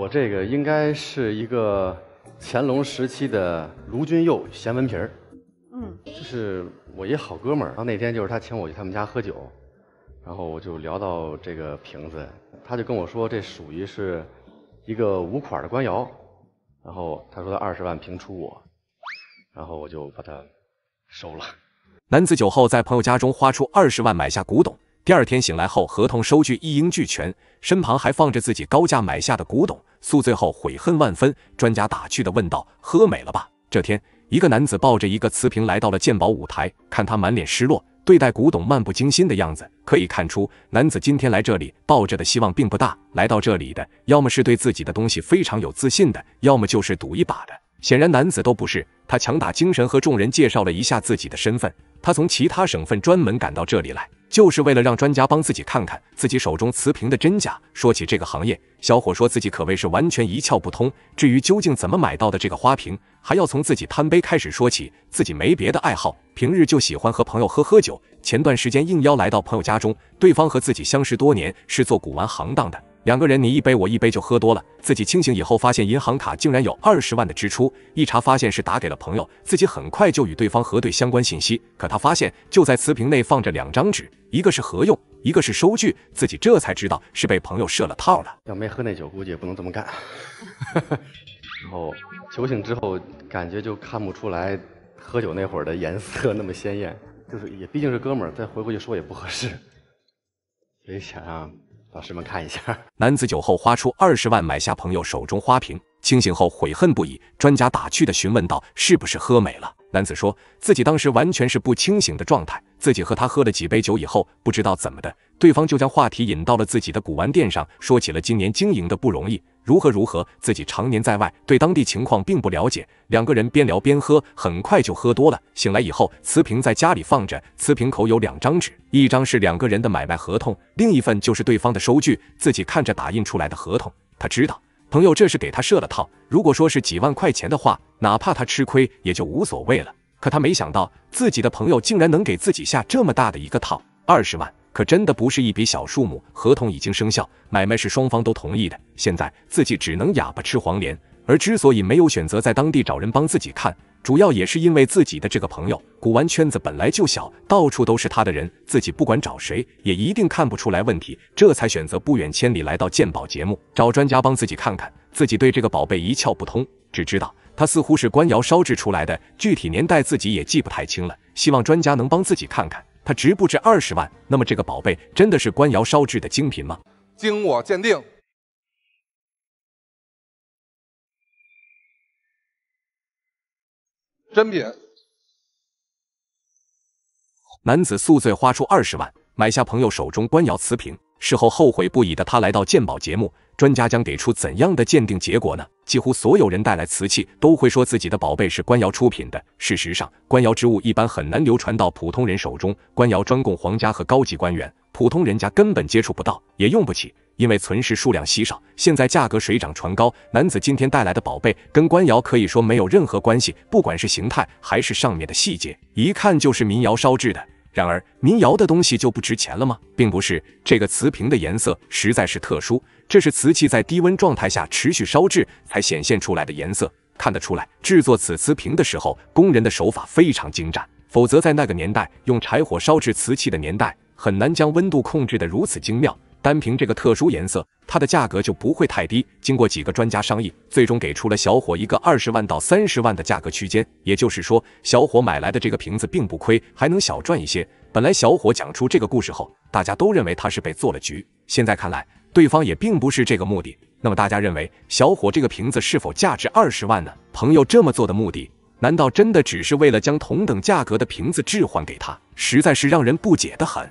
我这个应该是一个乾隆时期的卢君佑咸文瓶儿，嗯，这是我一好哥们儿，后那天就是他请我去他们家喝酒，然后我就聊到这个瓶子，他就跟我说这属于是一个五款的官窑，然后他说他二十万平出我，然后我就把它收了。男子酒后在朋友家中花出二十万买下古董。第二天醒来后，合同、收据一应俱全，身旁还放着自己高价买下的古董。宿醉后悔恨万分，专家打趣的问道：“喝美了吧？”这天，一个男子抱着一个瓷瓶来到了鉴宝舞台，看他满脸失落，对待古董漫不经心的样子，可以看出男子今天来这里抱着的希望并不大。来到这里的，要么是对自己的东西非常有自信的，要么就是赌一把的。显然男子都不是。他强打精神，和众人介绍了一下自己的身份，他从其他省份专门赶到这里来。就是为了让专家帮自己看看自己手中瓷瓶的真假。说起这个行业，小伙说自己可谓是完全一窍不通。至于究竟怎么买到的这个花瓶，还要从自己贪杯开始说起。自己没别的爱好，平日就喜欢和朋友喝喝酒。前段时间应邀来到朋友家中，对方和自己相识多年，是做古玩行当的。两个人，你一杯我一杯，就喝多了。自己清醒以后，发现银行卡竟然有二十万的支出，一查发现是打给了朋友。自己很快就与对方核对相关信息，可他发现就在瓷瓶内放着两张纸，一个是合用，一个是收据。自己这才知道是被朋友设了套了。要没喝那酒，估计也不能这么干。然后酒醒之后，感觉就看不出来喝酒那会儿的颜色那么鲜艳，就是也毕竟是哥们儿，再回过去说也不合适。以想？啊。老师们看一下，男子酒后花出二十万买下朋友手中花瓶，清醒后悔恨不已。专家打趣的询问道：“是不是喝美了？”男子说自己当时完全是不清醒的状态，自己和他喝了几杯酒以后，不知道怎么的，对方就将话题引到了自己的古玩店上，说起了今年经营的不容易。如何如何？自己常年在外，对当地情况并不了解。两个人边聊边喝，很快就喝多了。醒来以后，瓷瓶在家里放着，瓷瓶口有两张纸，一张是两个人的买卖合同，另一份就是对方的收据。自己看着打印出来的合同，他知道朋友这是给他设了套。如果说是几万块钱的话，哪怕他吃亏也就无所谓了。可他没想到，自己的朋友竟然能给自己下这么大的一个套，二十万。可真的不是一笔小数目，合同已经生效，买卖是双方都同意的。现在自己只能哑巴吃黄连，而之所以没有选择在当地找人帮自己看，主要也是因为自己的这个朋友，古玩圈子本来就小，到处都是他的人，自己不管找谁也一定看不出来问题，这才选择不远千里来到鉴宝节目，找专家帮自己看看。自己对这个宝贝一窍不通，只知道它似乎是官窑烧制出来的，具体年代自己也记不太清了，希望专家能帮自己看看。它值不值二十万？那么这个宝贝真的是官窑烧制的精品吗？经我鉴定，真品。男子宿醉，花出二十万买下朋友手中官窑瓷瓶，事后后悔不已的他来到鉴宝节目。专家将给出怎样的鉴定结果呢？几乎所有人带来瓷器都会说自己的宝贝是官窑出品的。事实上，官窑之物一般很难流传到普通人手中，官窑专供皇家和高级官员，普通人家根本接触不到，也用不起，因为存世数量稀少。现在价格水涨船高，男子今天带来的宝贝跟官窑可以说没有任何关系，不管是形态还是上面的细节，一看就是民窑烧制的。然而，民窑的东西就不值钱了吗？并不是，这个瓷瓶的颜色实在是特殊，这是瓷器在低温状态下持续烧制才显现出来的颜色。看得出来，制作此瓷瓶的时候，工人的手法非常精湛，否则在那个年代，用柴火烧制瓷器的年代，很难将温度控制得如此精妙。单凭这个特殊颜色，它的价格就不会太低。经过几个专家商议，最终给出了小伙一个二十万到三十万的价格区间。也就是说，小伙买来的这个瓶子并不亏，还能小赚一些。本来小伙讲出这个故事后，大家都认为他是被做了局。现在看来，对方也并不是这个目的。那么大家认为，小伙这个瓶子是否价值二十万呢？朋友这么做的目的，难道真的只是为了将同等价格的瓶子置换给他？实在是让人不解的很。